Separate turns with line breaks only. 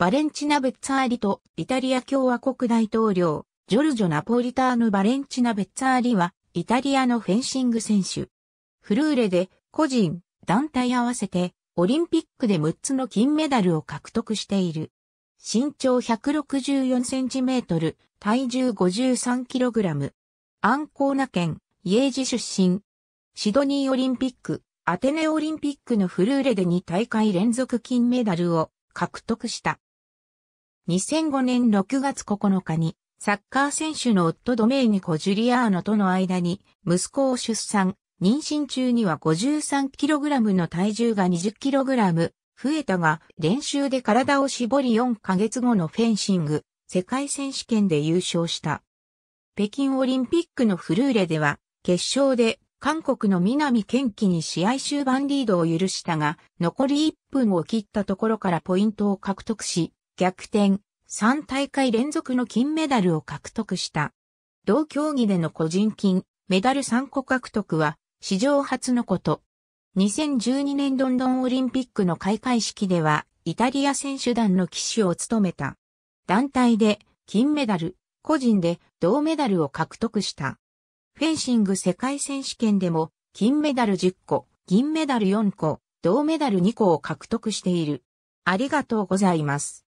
バレンチナ・ベッツァーリとイタリア共和国大統領、ジョルジョ・ナポリター
ヌ・バレンチナ・ベッツァーリは、イタリアのフェンシング選手。フルーレで、個人、団体合わせて、オリンピックで6つの金メダルを獲得している。身長164センチメートル、体重53キログラム。アンコーナ県、イエージ出身。シドニーオリンピック、アテネオリンピックのフルーレで2大会連続金メダルを獲得した。2005年6月9日に、サッカー選手の夫ドメーニコ・ジュリアーノとの間に、息子を出産、妊娠中には 53kg の体重が 20kg 増えたが、練習で体を絞り4ヶ月後のフェンシング、世界選手権で優勝した。北京オリンピックのフルーレでは、決勝で韓国の南健輝に試合終盤リードを許したが、残り1分を切ったところからポイントを獲得し、逆転、3大会連続の金メダルを獲得した。同競技での個人金、メダル3個獲得は史上初のこと。2012年ロンドンオリンピックの開会式では、イタリア選手団の騎手を務めた。団体で金メダル、個人で銅メダルを獲得した。フェンシング世界選手権でも金メダル10個、銀
メダル4個、銅メダル2個を獲得している。ありがとうございます。